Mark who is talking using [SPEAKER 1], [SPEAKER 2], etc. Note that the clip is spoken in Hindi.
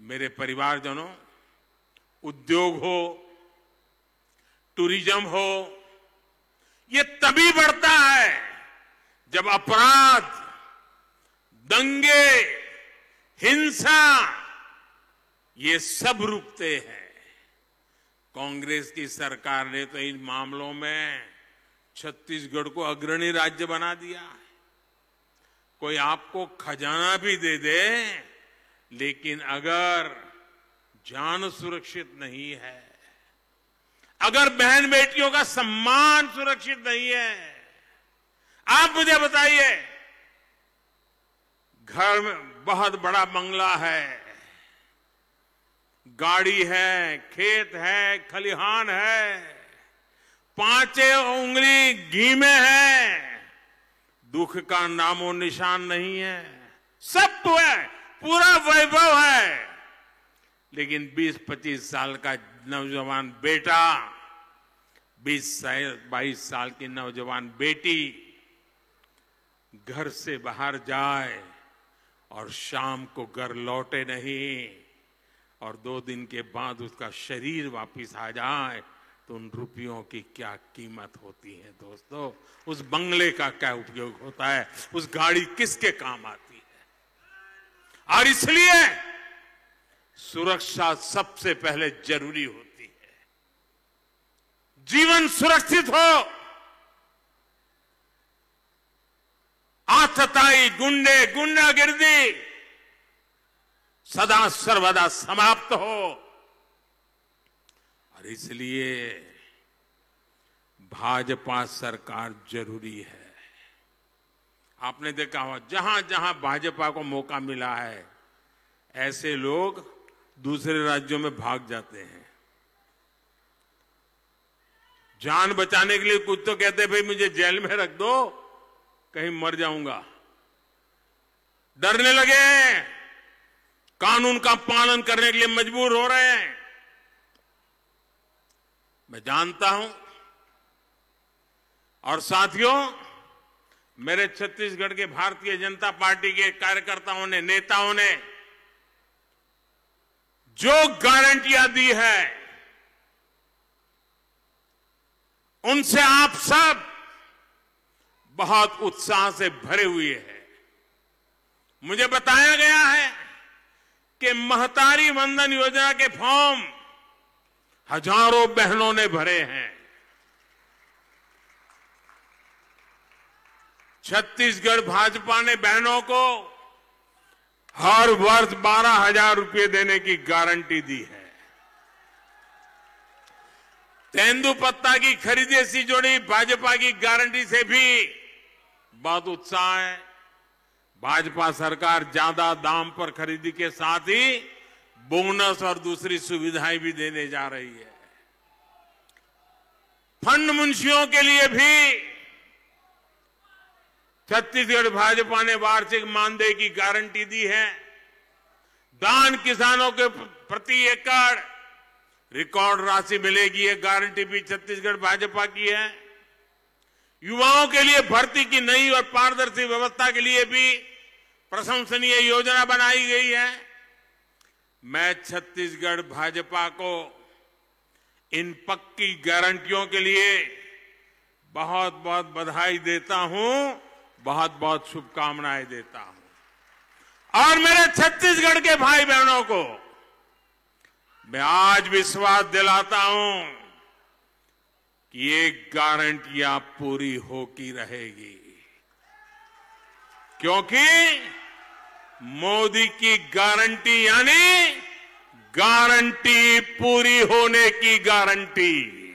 [SPEAKER 1] मेरे परिवारजनों उद्योग हो टूरिज्म हो ये तभी बढ़ता है जब अपराध दंगे हिंसा ये सब रुकते हैं कांग्रेस की सरकार ने तो इन मामलों में छत्तीसगढ़ को अग्रणी राज्य बना दिया कोई आपको खजाना भी दे दे लेकिन अगर जान सुरक्षित नहीं है अगर बहन बेटियों का सम्मान सुरक्षित नहीं है आप मुझे बताइए घर में बहुत बड़ा बंगला है गाड़ी है खेत है खलिहान है पांचे उंगली घी में है दुख का नामो निशान नहीं है सब तो है पूरा वैभव है लेकिन 20-25 साल का नौजवान बेटा 20 साल 22 साल की नौजवान बेटी घर से बाहर जाए और शाम को घर लौटे नहीं और दो दिन के बाद उसका शरीर वापस आ जाए तो उन रुपयों की क्या कीमत होती है दोस्तों उस बंगले का क्या उपयोग होता है उस गाड़ी किसके काम आती है और इसलिए सुरक्षा सबसे पहले जरूरी होती है जीवन सुरक्षित हो आतताई गुंडे गुंडागिर्दी सदा सर्वदा समाप्त हो और इसलिए भाजपा सरकार जरूरी है आपने देखा हुआ जहां जहां भाजपा को मौका मिला है ऐसे लोग दूसरे राज्यों में भाग जाते हैं जान बचाने के लिए कुछ तो कहते भाई मुझे जेल में रख दो कहीं मर जाऊंगा डरने लगे कानून का पालन करने के लिए मजबूर हो रहे हैं मैं जानता हूं और साथियों मेरे छत्तीसगढ़ के भारतीय जनता पार्टी के कार्यकर्ताओं ने नेताओं ने जो गारंटियां दी है उनसे आप सब बहुत उत्साह से भरे हुए हैं मुझे बताया गया है कि महतारी वंदन योजना के फॉर्म हजारों बहनों ने भरे हैं छत्तीसगढ़ भाजपा ने बहनों को हर वर्ष बारह हजार रूपये देने की गारंटी दी है तेंदुपत्ता की खरीदे से जुड़ी भाजपा की गारंटी से भी बहुत उत्साह है भाजपा सरकार ज्यादा दाम पर खरीदी के साथ ही बोनस और दूसरी सुविधाएं भी देने जा रही है फंड मुंशियों के लिए भी छत्तीसगढ़ भाजपा ने वार्षिक मानदेय की गारंटी दी है दान किसानों के प्रति एकड़ रिकॉर्ड राशि मिलेगी ये गारंटी भी छत्तीसगढ़ भाजपा की है युवाओं के लिए भर्ती की नई और पारदर्शी व्यवस्था के लिए भी प्रशंसनीय योजना बनाई गई है मैं छत्तीसगढ़ भाजपा को इन पक्की गारंटियों के लिए बहुत बहुत बधाई देता हूं बहुत बहुत शुभकामनाएं देता हूं और मेरे छत्तीसगढ़ के भाई बहनों को मैं आज विश्वास दिलाता हूं कि ये गारंटियां पूरी की रहेगी क्योंकि मोदी की गारंटी यानी गारंटी पूरी होने की गारंटी